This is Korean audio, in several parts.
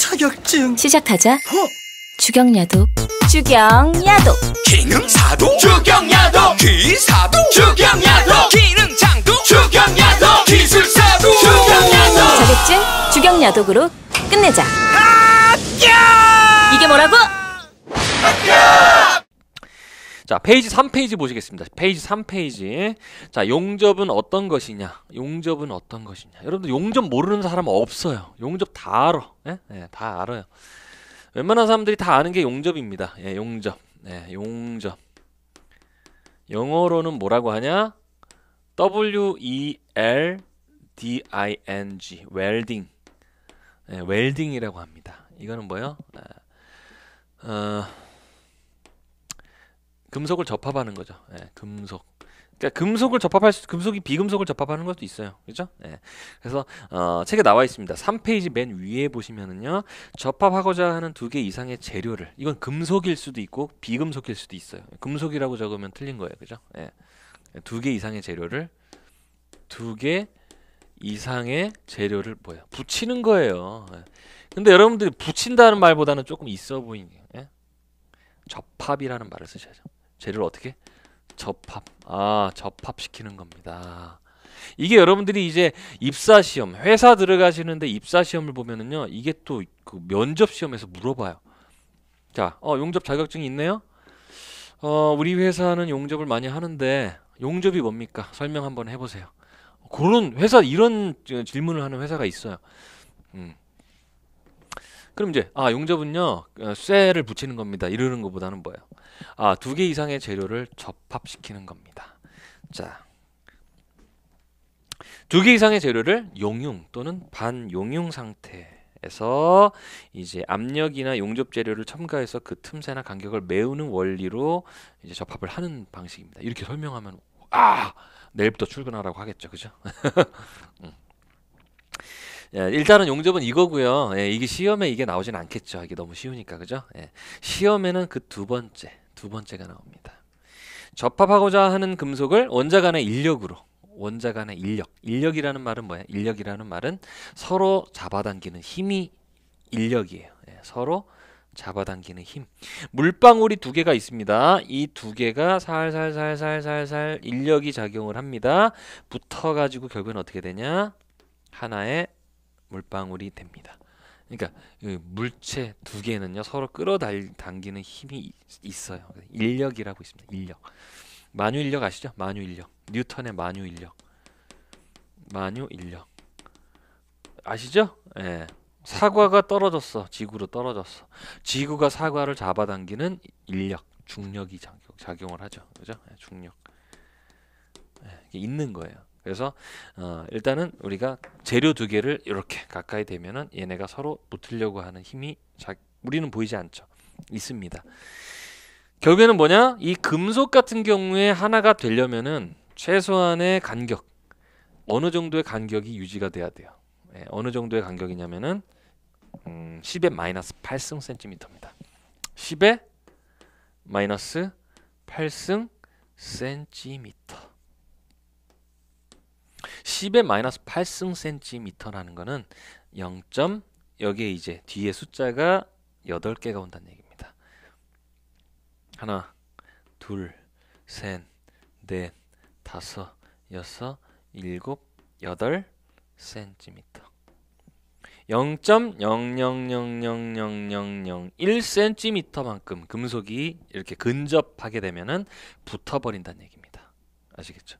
자격증 시작하자 허! 어? 주경야독 주경야독 기능사도 주경야독 기사도 주경야독 기능장도 주경야독 기술사도 주경야독 자격증 주경야독으로 끝내자 아 이게 뭐라고? 아 자, 페이지 3페이지 보시겠습니다. 페이지 3페이지. 자, 용접은 어떤 것이냐? 용접은 어떤 것이냐? 여러분들 용접 모르는 사람 없어요. 용접 다 알아. 예? 예, 다 알아요. 웬만한 사람들이 다 아는 게 용접입니다. 예, 용접. 예, 용접. 영어로는 뭐라고 하냐? W E L D I N G. 웰딩. 예, 웰딩이라고 합니다. 이거는 뭐예요? 아, 어, 금속을 접합하는 거죠. 예, 금속. 그러니까 금속을 접합할 수, 금속이 비금속을 접합하는 것도 있어요. 그죠? 예. 그래서 어, 책에 나와 있습니다. 3페이지 맨 위에 보시면은요. 접합하고자 하는 두 개 이상의 재료를 이건 금속일 수도 있고 비금속일 수도 있어요. 금속이라고 적으면 틀린 거예요. 그죠? 예. 두 개 이상의 재료를 두 개 이상의 재료를 뭐야? 붙이는 거예요. 예. 근데 여러분들이 붙인다는 말보다는 조금 있어 보이네요. 예? 접합이라는 말을 쓰셔야죠. 재료를 어떻게 접합 아 접합시키는 겁니다 이게 여러분들이 이제 입사시험 회사 들어가시는데 입사시험을 보면은요 이게 또 그 면접시험에서 물어봐요 자 어, 용접 자격증이 있네요 어, 우리 회사는 용접을 많이 하는데 용접이 뭡니까 설명 한번 해보세요 그런 회사 이런 질문을 하는 회사가 있어요 음. 그럼 이제 아 용접은요 어, 쇠를 붙이는 겁니다. 이러는 것보다는 뭐예요? 아 두 개 이상의 재료를 접합시키는 겁니다. 자. 두 개 이상의 재료를 용융 또는 반용융 상태에서 이제 압력이나 용접 재료를 첨가해서 그 틈새나 간격을 메우는 원리로 이제 접합을 하는 방식입니다. 이렇게 설명하면 아 내일부터 출근하라고 하겠죠, 그죠? 음. 예, 일단은 용접은 이거고요. 예, 이게 시험에 이게 나오진 않겠죠. 이게 너무 쉬우니까 그죠? 예, 시험에는 그 두 번째, 두 번째가 나옵니다. 접합하고자 하는 금속을 원자 간의 인력으로 원자 간의 인력. 인력이라는 말은 뭐야? 인력이라는 말은 서로 잡아당기는 힘이 인력이에요. 예, 서로 잡아당기는 힘. 물방울이 두 개가 있습니다. 이 두 개가 살살살살살살 인력이 작용을 합니다. 붙어가지고 결국엔 어떻게 되냐? 하나의 물방울이 됩니다. 그러니까 물체 두 개는요 서로 끌어당기는 힘이 있어요. 인력이라고 있습니다. 인력. 만유 인력 아시죠? 만유 인력. 뉴턴의 만유 인력. 만유 인력. 아시죠? 예. 사과가 떨어졌어. 지구로 떨어졌어. 지구가 사과를 잡아당기는 인력, 중력이 작용을 하죠. 그죠? 예, 중력. 예. 있는 거예요. 그래서 어, 일단은 우리가 재료 두 개를 이렇게 가까이 대면은 얘네가 서로 붙으려고 하는 힘이 자, 우리는 보이지 않죠. 있습니다. 결국에는 뭐냐? 이 금속 같은 경우에 하나가 되려면은 최소한의 간격 어느 정도의 간격이 유지가 돼야 돼요. 예, 어느 정도의 간격이냐면은 음, 10에 마이너스 8승 센티미터입니다. 10에 마이너스 8승 센티미터. 10의 마이너스 8승센티미터라는 거는 0. 여기에 이제 뒤에 숫자가 8개가 온다는 얘기입니다. 하나, 둘, 셋, 넷, 다섯, 여섯, 일곱, 여덟 센티미터. 0.0000001cm만큼 금속이 이렇게 근접하게 되면은 붙어버린다는 얘기입니다. 아시겠죠?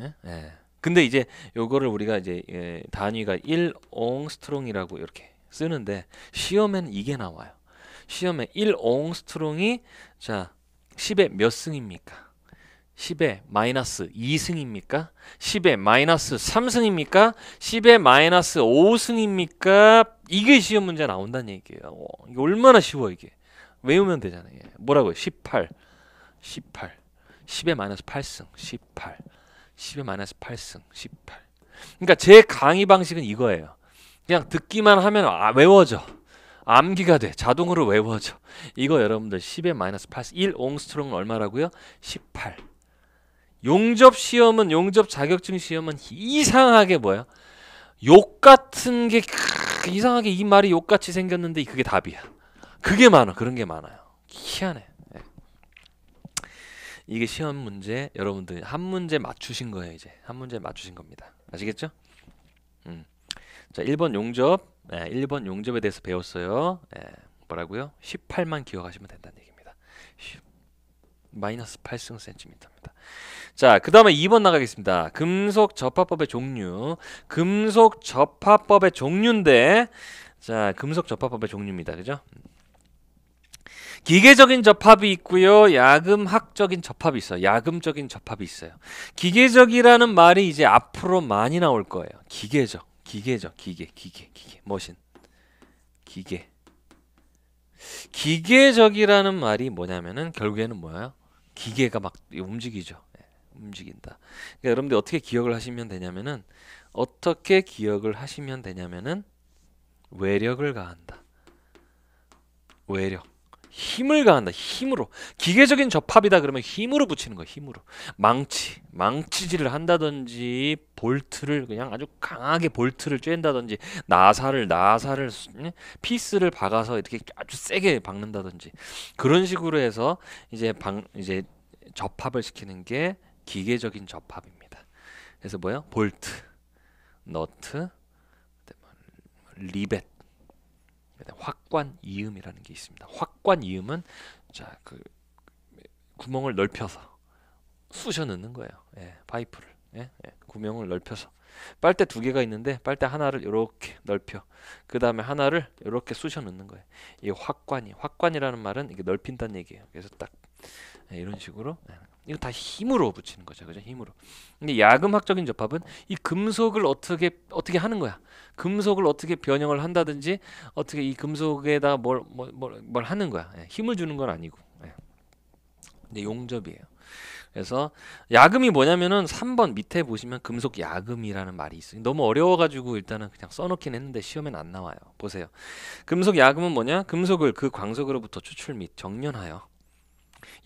예? 예. 근데 이제 요거를 우리가 이제 예, 단위가 1옹스트롱이라고 이렇게 쓰는데 시험에는 이게 나와요. 시험에 1옹스트롱이 자 10의 몇 승입니까? 10의 마이너스 2승입니까? 10의 마이너스 3승입니까? 10의 마이너스 5승입니까? 이게 시험 문제 나온다는 얘기예요. 오, 어, 이게 얼마나 쉬워 이게. 외우면 되잖아요. 예. 뭐라고요? 18, 18, 10의 마이너스 8승, 18. 1 0에 마이너스 8승 18 그러니까 제 강의 방식은 이거예요 그냥 듣기만 하면 아, 외워져 암기가 돼 자동으로 외워져 이거 여러분들 1 0에 마이너스 8승 1 옹스트롱은 얼마라고요? 18 용접 시험은 용접 자격증 시험은 이상하게 뭐야 욕 같은 게 이상하게 이 말이 욕같이 생겼는데 그게 답이야 그게 많아 그런 게 많아요 희한해 이게 시험 문제 여러분들 한 문제 맞추신 거예요 이제 한 문제 맞추신 겁니다 아시겠죠? 음. 자 1번 용접 예, 1번 용접에 대해서 배웠어요 예, 뭐라고요? 18만 기억하시면 된다는 얘기입니다 마이너스 8승 센티미터입니다 자, 그 다음에 2번 나가겠습니다. 금속 접합법의 종류. 금속 접합법의 종류인데, 자, 금속 접합법의 종류입니다. 그죠? 기계적인 접합이 있고요. 야금학적인 접합이 있어요. 야금적인 접합이 있어요. 기계적이라는 말이 이제 앞으로 많이 나올 거예요. 기계적, 기계적, 기계, 기계, 기계, 머신, 기계. 기계적이라는 말이 뭐냐면은 결국에는 뭐예요? 기계가 막 움직이죠. 예, 움직인다. 그러니까 여러분들 어떻게 기억을 하시면 되냐면은 어떻게 기억을 하시면 되냐면은 외력을 가한다. 외력. 힘을 가한다. 힘으로. 기계적인 접합이다 그러면 힘으로 붙이는 거 힘으로. 망치. 망치질을 한다든지 볼트를 그냥 아주 강하게 볼트를 쬐는다든지 나사를 나사를 피스를 박아서 이렇게 아주 세게 박는다든지 그런 식으로 해서 이제 방 이제 접합을 시키는 게 기계적인 접합입니다. 그래서 뭐예요? 볼트, 너트, 리벳 네, 확관 이음이라는 게 있습니다. 확관 이음은 자 그 구멍을 넓혀서 쑤셔 넣는 거예요. 예, 파이프를 예, 예, 구멍을 넓혀서 빨대 두 개가 있는데 빨대 하나를 이렇게 넓혀 그 다음에 하나를 이렇게 쑤셔 넣는 거예요. 이 확관이 확관이라는 말은 이게 넓힌다는 얘기예요. 그래서 딱 네, 이런 식으로 네. 이거 다 힘으로 붙이는 거죠, 그죠? 힘으로. 근데 야금학적인 접합은 이 금속을 어떻게 어떻게 하는 거야. 금속을 어떻게 변형을 한다든지 어떻게 이금속에다 뭘뭘뭘 뭘, 뭘 하는 거야. 예, 힘을 주는 건 아니고. 네. 근데 용접이에요. 그래서 야금이 뭐냐면은 3번 밑에 보시면 금속 야금이라는 말이 있어요. 너무 어려워가지고 일단은 그냥 써놓긴 했는데 시험엔 안 나와요. 보세요. 금속 야금은 뭐냐? 금속을 그 광석으로부터 추출 및 정련하여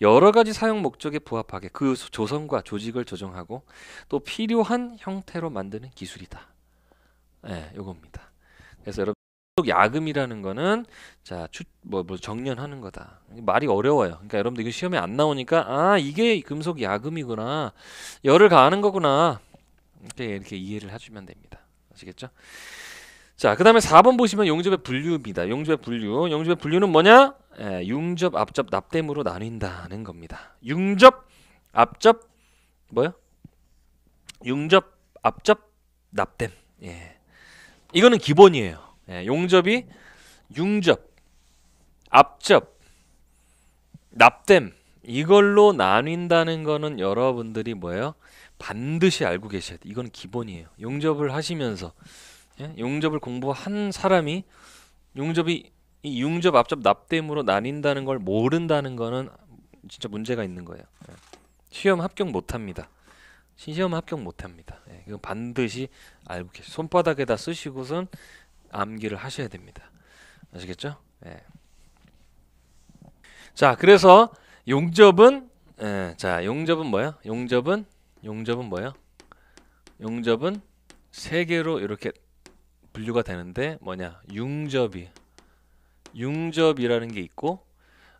여러 가지 사용 목적에 부합하게 그 조성과 조직을 조정하고 또 필요한 형태로 만드는 기술이다. 예, 네, 요겁니다. 그래서 여러분 야금이라는 거는 자, 추, 뭐, 뭐 정년하는 거다. 말이 어려워요. 그러니까 여러분들 이거 시험에 안 나오니까 아, 이게 금속 야금이구나. 열을 가하는 거구나. 이렇게 이렇게 이해를 해 주면 됩니다. 아시겠죠? 자, 그 다음에 4번 보시면 용접의 분류입니다. 용접의 분류. 용접의 분류는 뭐냐? 에, 예, 융접, 앞접, 납땜으로 나뉜다는 겁니다. 융접, 앞접, 뭐요? 융접, 앞접, 납땜. 예. 이거는 기본이에요. 예, 용접이 융접, 앞접, 납땜 이걸로 나뉜다는 거는 여러분들이 뭐예요? 반드시 알고 계셔야 돼. 이건 기본이에요. 용접을 하시면서 예? 용접을 공부한 사람이 용접이 이 융접 앞접 납땜으로 나뉜다는 걸 모른다는 거는 진짜 문제가 있는 거예요. 예. 시험 합격 못합니다. 신시험 합격 못합니다. 예. 이건 반드시 알고 계시 손바닥에다 쓰시고선 암기를 하셔야 됩니다. 아시겠죠? 예. 자, 그래서 용접은 예, 자, 용접은 뭐야? 용접은 용접은 뭐야? 용접은 세 개로 이렇게 분류가 되는데 뭐냐? 융접이 융접이라는 게 있고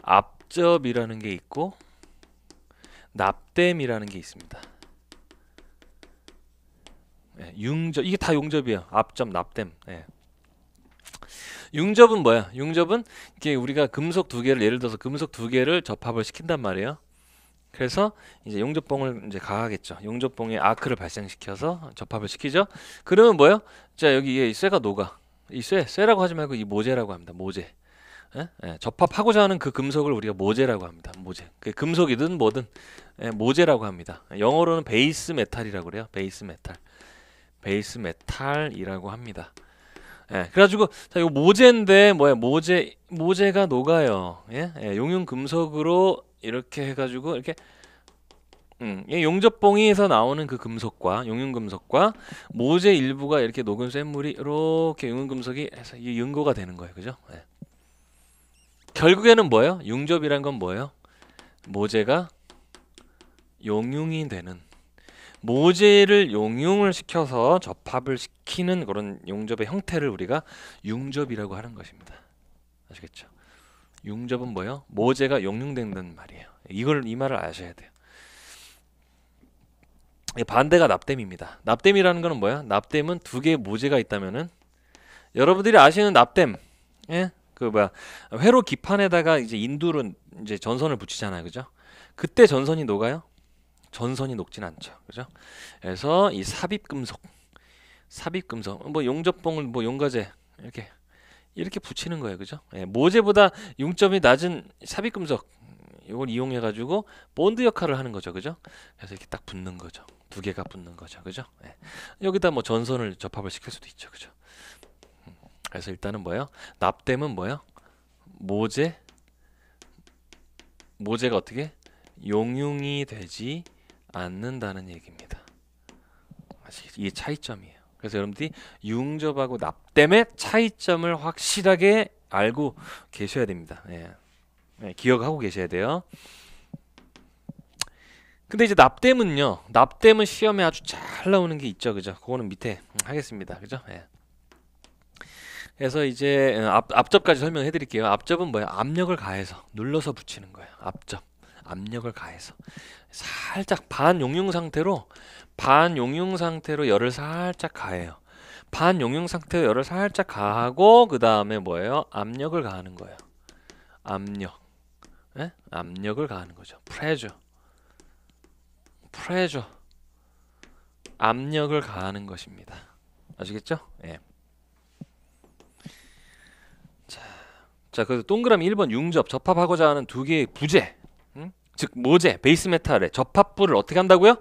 압접이라는게 있고 납땜이라는 게 있습니다. 예, 융접 이게 다 용접이에요. 압접 납땜. 예. 융접은 뭐야? 융접은 이게 우리가 금속 두 개를 예를 들어서 금속 두 개를 접합을 시킨단 말이에요. 그래서 이제 용접봉을 이제 가하겠죠. 용접봉에 아크를 발생시켜서 접합을 시키죠. 그러면 뭐예요? 자 여기 이 쇠가 녹아. 이 쇠, 쇠라고 하지 말고 이 모재라고 합니다. 모재. 예? 예? 접합하고자 하는 그 금속을 우리가 모재라고 합니다. 모재. 그 금속이든 뭐든 예, 모재라고 합니다. 영어로는 베이스 메탈이라고 그래요. 베이스 메탈. 베이스 메탈이라고 합니다. 예, 그래가지고 자 이거 모재인데 뭐야 모재 모재가 녹아요. 예? 예, 용융 금속으로 이렇게 해가지고 이렇게 음, 용접봉이에서 나오는 그 금속과 용융 금속과 모재 일부가 이렇게 녹은 샘물이 이렇게 용융 금속이 해서 이 연고가 되는 거예요, 그죠? 예. 결국에는 뭐예요? 융접이란 건 뭐예요? 모재가 용융이 되는 모재를 용융을 시켜서 접합을 시키는 그런 용접의 형태를 우리가 융접이라고 하는 것입니다. 아시겠죠? 융접은 뭐예요? 모재가 용융된다는 말이에요. 이걸 이 말을 아셔야 돼요. 반대가 납땜입니다. 납땜이라는 거는 뭐야? 납땜은 두 개의 모재가 있다면은 여러분들이 아시는 납땜, 예? 그 뭐야 회로 기판에다가 이제 인두로 이제 전선을 붙이잖아요, 그죠? 그때 전선이 녹아요? 전선이 녹진 않죠, 그죠? 그래서 이 삽입 금속, 삽입 금속, 뭐 용접봉을 뭐 용가제 이렇게 이렇게 붙이는 거예요, 그죠? 예, 모재보다 용점이 낮은 삽입 금속 이걸 이용해 가지고 본드 역할을 하는 거죠, 그죠? 그래서 이렇게 딱 붙는 거죠, 두 개가 붙는 거죠, 그죠? 예. 여기다 뭐 전선을 접합을 시킬 수도 있죠, 그죠? 그래서 일단은 뭐예요? 납땜은 뭐예요? 모재 모재가 어떻게 용융이 되지 않는다는 얘기입니다. 이게 차이점이에요. 그래서 여러분들이 융접하고 납땜의 차이점을 확실하게 알고 계셔야 됩니다. 예. 예, 기억하고 계셔야 돼요. 근데 이제 납땜은요. 납땜은 시험에 아주 잘 나오는 게 있죠. 그죠? 그거는 밑에 하겠습니다. 그죠? 예. 그래서 이제 어, 앞, 앞접까지 설명해 드릴게요. 앞접은 뭐야? 압력을 가해서 눌러서 붙이는 거예요. 앞접. 압력을 가해서 살짝 반용융 상태로 반용융 상태로 열을 살짝 가해요. 반용융 상태로 열을 살짝 가하고 그 다음에 뭐예요? 압력을 가하는 거예요. 압력. 예? 압력을 가하는 거죠. 프레저. 프레저. 압력을 가하는 것입니다. 아시겠죠? 예. 자, 그래서 동그라미 1번 융접 접합하고자 하는 두 개의 부재, 응? 즉 모재, 베이스 메탈의 접합부를 어떻게 한다고요?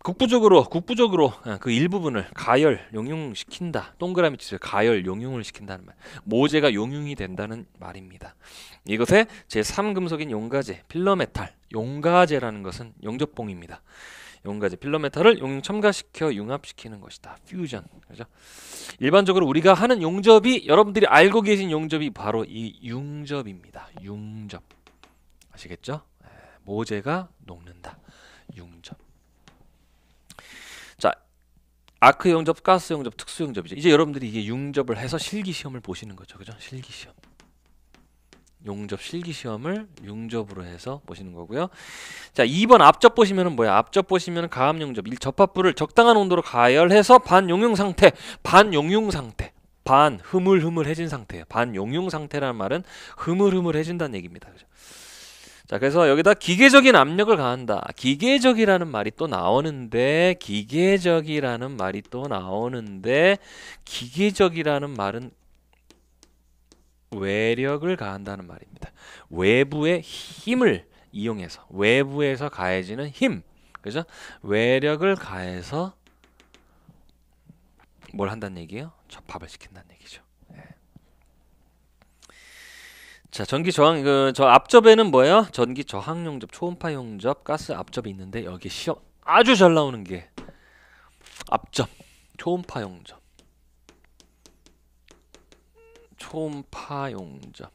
국부적으로 국부적으로 예, 그 일부분을 가열 용융시킨다. 동그라미 치을 가열 용융을 시킨다는 말. 모재가 용융이 된다는 말입니다. 이것의 제3금속인 용가제, 필러메탈, 용가제라는 것은 용접봉입니다. 용가지 필러메탈을 용 첨가시켜 융합시키는 것이다. 퓨전. 그죠? 일반적으로 우리가 하는 용접이 여러분들이 알고 계신 용접이 바로 이 융접입니다. 융접. 아시겠죠? 예, 모재가 녹는다. 융접. 자, 아크 용접, 가스 용접, 특수 용접이죠. 이제 여러분들이 이게 융접을 해서 실기 시험을 보시는 거죠. 그죠? 실기 시험. 용접 실기 시험을 용접으로 해서 보시는 거고요. 자, 2번 앞접 보시면은 뭐야? 앞접 보시면은 가압 용접. 1 접합부를 적당한 온도로 가열해서 반용융 상태, 반용융 상태. 반 흐물흐물해진 상태예요. 반용융 상태라는 말은 흐물흐물해진다는 얘기입니다. 그죠? 자, 그래서 여기다 기계적인 압력을 가한다. 기계적이라는 말이 또 나오는데 기계적이라는 말이 또 나오는데 기계적이라는 말은 외력을 가한다는 말입니다. 외부의 힘을 이용해서 외부에서 가해지는 힘, 그죠? 외력을 가해서 뭘 한다는 얘기예요? 접합을 시킨다는 얘기죠. 네. 자, 전기 저항 그 저 앞접에는 뭐예요? 전기 저항 용접, 초음파 용접, 가스 앞접이 있는데 여기 시험 아주 잘 나오는 게 앞접, 초음파 용접. 초음파 용접.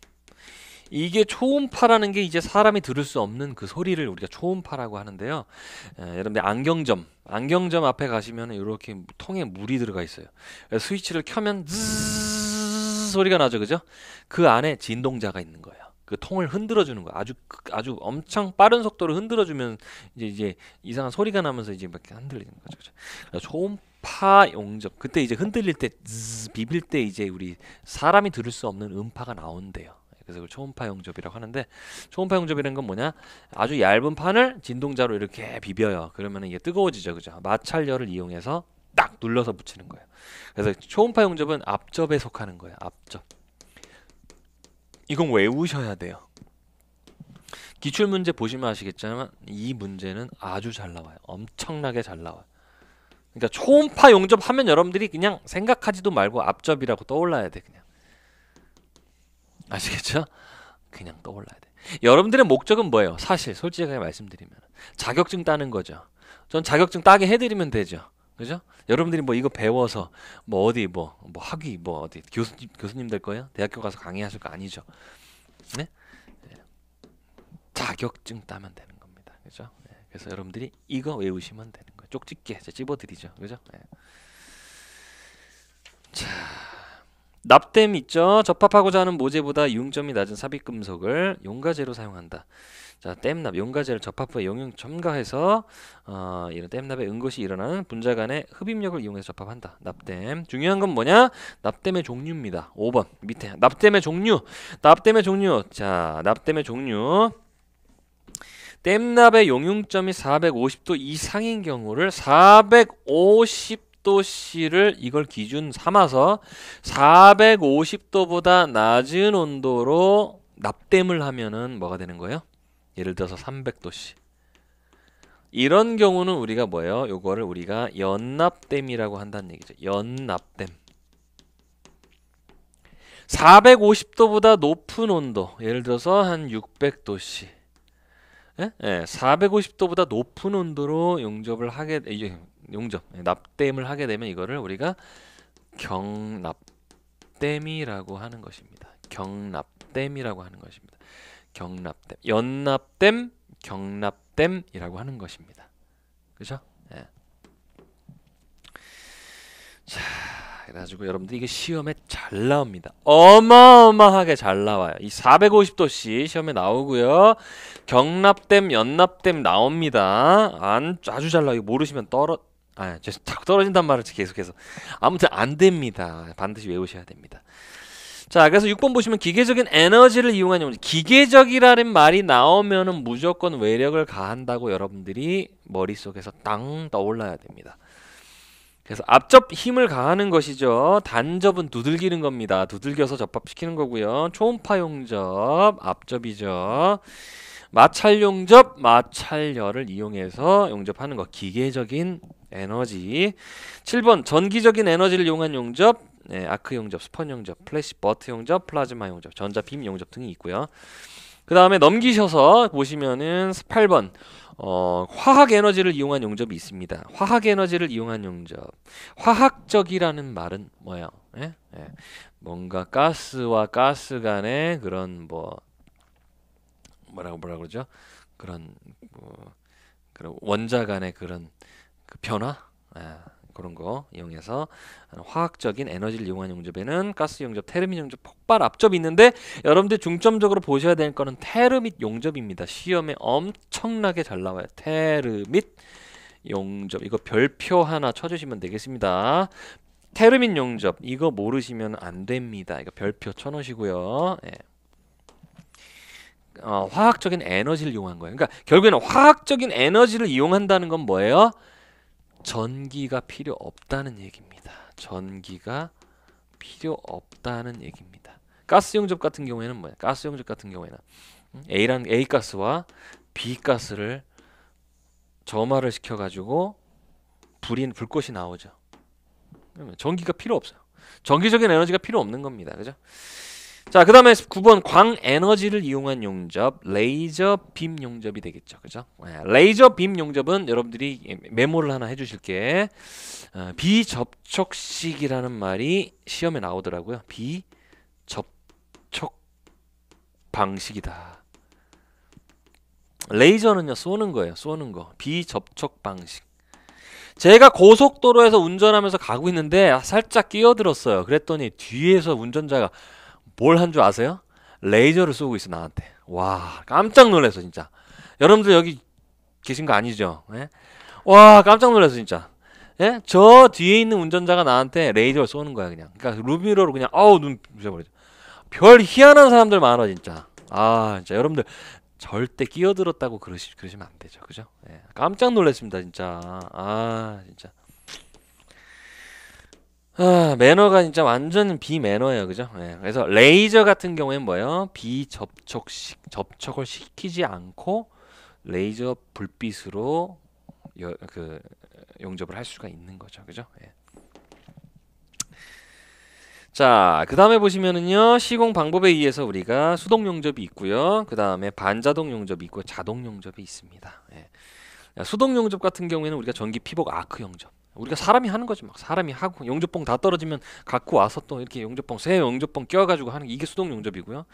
이게 초음파라는 게 이제 사람이 들을 수 없는 그 소리를 우리가 초음파라고 하는데요. 에, 예, 여러분들 안경점, 안경점 앞에 가시면 이렇게 통에 물이 들어가 있어요. 스위치를 켜면 쓰 z 소리가 나죠, 그죠? 그 안에 진동자가 있는 거예요. 그 통을 흔들어 주는 거 아주 아주 엄청 빠른 속도로 흔들어 주면 이제 이제 이상한 소리가 나면서 이제 막 흔들리는 거죠. 그렇죠? 초음파 용접 그때 이제 흔들릴 때 z 비빌 때 이제 우리 사람이 들을 수 없는 음파가 나온대요. 그래서 그걸 초음파 용접이라고 하는데 초음파 용접이라는 건 뭐냐 아주 얇은 판을 진동자로 이렇게 비벼요 그러면 이게 뜨거워지죠 그죠 마찰열을 이용해서 딱 눌러서 붙이는 거예요 그래서 초음파 용접은 앞접에 속하는 거예요 앞접 이건 외우셔야 돼요. 기출문제 보시면 아시겠지만 이 문제는 아주 잘 나와요. 엄청나게 잘 나와요. 그러니까 초음파 용접 하면 여러분들이 그냥 생각하지도 말고 앞접이라고 떠올라야 돼 그냥. 아시겠죠? 그냥 떠올라야 돼. 여러분들의 목적은 뭐예요? 사실 솔직하게 말씀드리면 자격증 따는 거죠. 전 자격증 따게 해드리면 되죠. 그죠? 여러분들이 뭐 이거 배워서 뭐 어디 뭐뭐 뭐 학위 뭐 어디 교수 님 교수님 될 거예요? 대학교 가서 강의하실 거 아니죠? 네? 네. 자격증 따면 되는 겁니다. 그죠? 네. 그래서 여러분들이 이거 외우시면 되는 거예요. 쪽집게 찝어드리죠. 그죠? 네. 자. 납땜 있죠. 접합하고자 하는 모재보다 융점이 낮은 삽입 금속을 용가제로 사용한다. 자, 땜납 용가제를 접합 후에 용융 첨가해서 어, 이런 땜납의 응것이 일어나는 분자 간의 흡입력을 이용해서 접합한다. 납땜. 중요한 건 뭐냐? 납땜의 종류입니다. 5번 밑에 납땜의 종류. 납땜의 종류. 자, 납땜의 종류. 땜납의 용융점이 450도 이상인 경우를 450도씨를 이걸 기준 삼아서 450도보다 낮은 온도로 납땜을 하면은 뭐가 되는 거예요? 예를 들어서 300도씨. 이런 경우는 우리가 뭐예요? 요거를 우리가 연납댐이라고 한다는 얘기죠. 연납댐. 450도보다 높은 온도, 예를 들어서 한 600도씨. 예? 예, 450도보다 높은 온도로 용접을 하게 용접, 예, 납댐을 하게 되면 이거를 우리가 경납댐이라고 하는 것입니다. 경납댐이라고 하는 것입니다. 경납됨연납됨경납됨이라고 하는 것입니다. 그죠? 예. 자, 그래가지고 여러분들 이게 시험에 잘 나옵니다. 어마어마하게 잘 나와요. 이 450도씨 시험에 나오고요. 경납댐, 연납댐 나옵니다. 안 아주 잘 나와요. 모르시면 떨어 아, 자꾸 떨어진단 말을 계속해서 아무튼 안 됩니다. 반드시 외우셔야 됩니다. 자, 그래서 6번 보시면 기계적인 에너지를 이용하는 기계적이라는 말이 나오면은 무조건 외력을 가한다고 여러분들이 머릿속에서 땅 떠올라야 됩니다. 그래서 앞접 힘을 가하는 것이죠. 단접은 두들기는 겁니다. 두들겨서 접합시키는 거고요. 초음파 용접, 앞접이죠. 마찰 용접, 마찰열을 이용해서 용접하는 것. 기계적인 에너지. 7번 전기적인 에너지를 이용한 용접, 네, 아크 용접, 스펀 용접, 플래시 버트 용접, 플라즈마 용접, 전자빔 용접 등이 있고요. 그 다음에 넘기셔서 보시면은 1 8번 어, 화학 에너지를 이용한 용접이 있습니다. 화학 에너지를 이용한 용접. 화학적이라는 말은 뭐예요? 예? 예. 뭔가 가스와 가스 간의 그런 뭐 뭐라고 뭐라 고 그러죠? 그런 뭐 그런 원자 간의 그런 그 변화. 예. 그런 거 이용해서 화학적인 에너지를 이용한 용접에는 가스 용접, 테르밋 용접, 폭발 압접이 있는데 여러분들 중점적으로 보셔야 될 거는 테르밋 용접입니다. 시험에 엄청나게 잘 나와요. 테르밋 용접 이거 별표 하나 쳐주시면 되겠습니다. 테르민 용접 이거 모르시면 안 됩니다. 이거 별표 쳐놓으시고요. 예. 어, 화학적인 에너지를 이용한 거예요. 그러니까 결국에는 화학적인 에너지를 이용한다는 건 뭐예요? 전기가 필요 없다는 얘기입니다. 전기가 필요 없다는 얘기입니다. 가스 용접 같은 경우에는 뭐야? 가스 용접 같은 경우에는 음, A란 A 가스와 B 가스를 점화를 시켜 가지고 불이 불꽃이 나오죠. 그러면 전기가 필요 없어요. 전기적인 에너지가 필요 없는 겁니다. 그죠? 자, 그 다음에 9번 광에너지를 이용한 용접, 레이저 빔 용접이 되겠죠. 그죠? 예, 레이저 빔 용접은 여러분들이 예, 메모를 하나 해주실 게 어, 비접촉식이라는 말이 시험에 나오더라고요. 비접촉 방식이다. 레이저는요, 쏘는 거예요. 쏘는 거. 비접촉 방식. 제가 고속도로에서 운전하면서 가고 있는데 살짝 끼어들었어요. 그랬더니 뒤에서 운전자가 뭘한줄 아세요? 레이저를 쏘고 있어 나한테. 와 깜짝 놀랐어 진짜. 여러분들 여기 계신 거 아니죠? 예? 와 깜짝 놀랐어 진짜. 예? 저 뒤에 있는 운전자가 나한테 레이저를 쏘는 거야 그냥. 그러니까 루미로로 그냥 어우눈 부셔버리죠. 별 희한한 사람들 많아 진짜. 아 진짜 여러분들 절대 끼어들었다고 그러시, 그러시면 안 되죠. 그죠? 예. 깜짝 놀랐습니다, 진짜. 아, 진짜. 아, 매너가 진짜 완전 비매너예요, 그죠? 네. 그래서 레이저 같은 경우에는 뭐예요? 비접촉식 접촉을 시키지 않고 레이저 불빛으로 여, 그 용접을 할 수가 있는 거죠, 그죠? 네. 자, 그 다음에 보시면은요, 시공 방법에 의해서 우리가 수동 용접이 있고요, 그 다음에 반자동 용접이 있고 자동 용접이 있습니다. 예. 수동 용접 같은 경우에는 우리가 전기 피복 아크 용접. 우리가 사람이 하는 거지 막 사람이 하고 용접봉 다 떨어지면 갖고 와서 또 이렇게 용접봉 새 용접봉 끼워가지고 하는 게 이게 수동 용접이고요.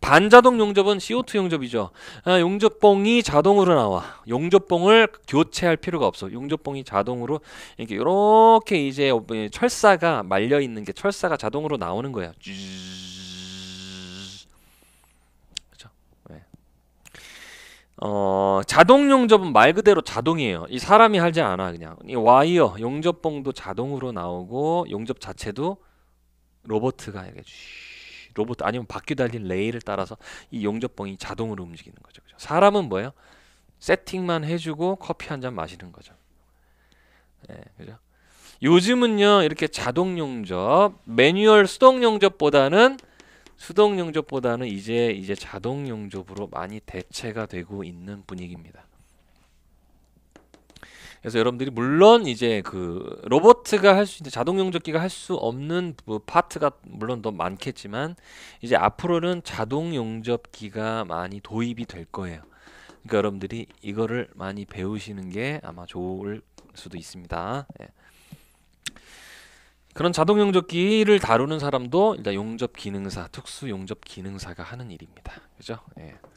반자동 용접은 CO2 용접이죠. 아, 용접봉이 자동으로 나와. 용접봉을 교체할 필요가 없어. 용접봉이 자동으로 이렇게 이렇게 이제 어, 예, 철사가 말려 있는 게 철사가 자동으로 나오는 거야. 쭈 어, 자동 용접은 말 그대로 자동이에요. 이 사람이 하지 않아 그냥. 이 와이어 용접봉도 자동으로 나오고 용접 자체도 로버트가 이렇게 로봇 아니면 바퀴 달린 레일을 따라서 이 용접봉이 자동으로 움직이는 거죠. 그죠? 사람은 뭐예요? 세팅만 해주고 커피 한 잔 마시는 거죠. 예, 네, 그죠? 요즘은요 이렇게 자동 용접, 매뉴얼 수동 용접보다는 수동 용접보다는 이제 이제 자동 용접으로 많이 대체가 되고 있는 분위기입니다. 그래서 여러분들이 물론 이제 그로버가할 수 있는 자동 용접기가 할 수 없는 그 파트가 물론 더 많겠지만 이제 앞으로는 자동 용접기가 많이 도입이 될 거예요. 그러니까 여러분들이 이거를 많이 배우시는 게 아마 좋을 수도 있습니다. 예. 그런 자동 용접기를 다루는 사람도 일단 용접 기능사, 특수 용접 기능사가 하는 일입니다. 그죠? 예.